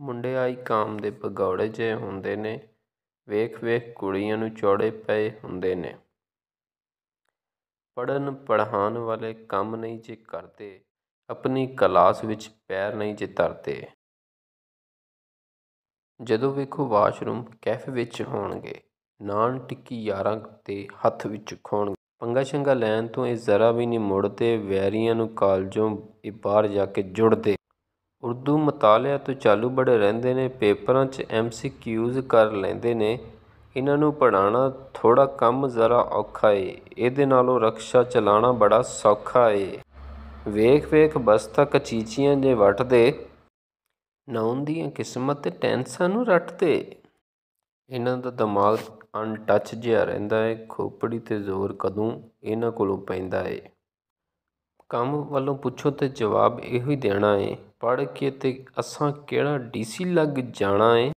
ਮੁੰਡੇ ਆਈ ਕਾਮ ਦੇ ਪਗੌੜੇ ਜੇ ਹੁੰਦੇ ਨੇ ਵੇਖ ਵੇਖ ਕੁੜੀਆਂ ਨੂੰ ਚੌੜੇ ਪਏ ਹੁੰਦੇ ਨੇ ਪੜਨ ਪੜਹਾਨ ਵਾਲੇ ਕੰਮ ਨਹੀਂ ਜੇ ਕਰਦੇ ਆਪਣੀ ਕਲਾਸ ਵਿੱਚ ਪੈਰ ਨਹੀਂ ਜੇ ਧਰਦੇ ਜਦੋਂ ਵੇਖੋ ਵਾਸ਼ਰੂਮ ਕੈਫੇ ਵਿੱਚ ਹੋਣਗੇ ਨਾਨ ਟਿੱਕੀ ਯਾਰਾਂ ਤੇ ਹੱਥ ਵਿੱਚ ਖੋਣਗੇ ਪੰਗਾ ਸ਼ੰਗਾ ਲੈਣ ਤੋਂ ਇਹ ਜ਼ਰਾ ਵੀ ਨਹੀਂ ਮੁੜਦੇ ਵੈਰੀਆਂ ਨੂੰ ਕਾਲਜੋਂ ਇਹ ਬਾਹਰ ਜਾ ਕੇ ਜੁੜਦੇ ਉਰਦੂ ਮਤਾਲਿਆ ਤੋਂ ਚਾਲੂ ਬੜੇ ਰਹਿੰਦੇ ਨੇ ਪੇਪਰਾਂ 'ਚ ਐਮਸੀਕਿਊਜ਼ ਕਰ ਲੈਂਦੇ ਨੇ ਇਹਨਾਂ ਨੂੰ ਪੜਾਣਾ ਥੋੜਾ ਕੰਮ ਜ਼ਰਾ ਔਖਾ ਏ ਇਹਦੇ ਨਾਲੋਂ ਰਕਸ਼ਾ ਚਲਾਣਾ ਬੜਾ ਸੌਖਾ ਏ ਵੇਖ ਵੇਖ ਬਸ ਤੱਕ ਚੀਚੀਆਂ ਦੇ ਵਟਦੇ ਨੌਨ ਦੀਆਂ ਕਿਸਮਤ ਤੇ ਟੈਂਸਾਂ ਨੂੰ ਰੱਟਦੇ ਇਹਨਾਂ ਦਾ ਦਿਮਾਗ ਅਨਟੱਚ ਜਿਹਾ ਰਹਿੰਦਾ ਏ ਖੋਪੜੀ ਤੇ ਜ਼ੋਰ ਕਦੋਂ ਇਹਨਾਂ ਕੋਲੋਂ ਪੈਂਦਾ ਏ ਕੰਮ ਵੱਲੋਂ ਪੁੱਛੋ ਤੇ ਜਵਾਬ ਇਹੋ ਹੀ ਦੇਣਾ ਹੈ ਪੜ੍ਹ ਕੇ ਤੇ ਅਸਾਂ ਕਿਹੜਾ ਡੀਸੀ ਲੱਗ ਜਾਣਾ ਹੈ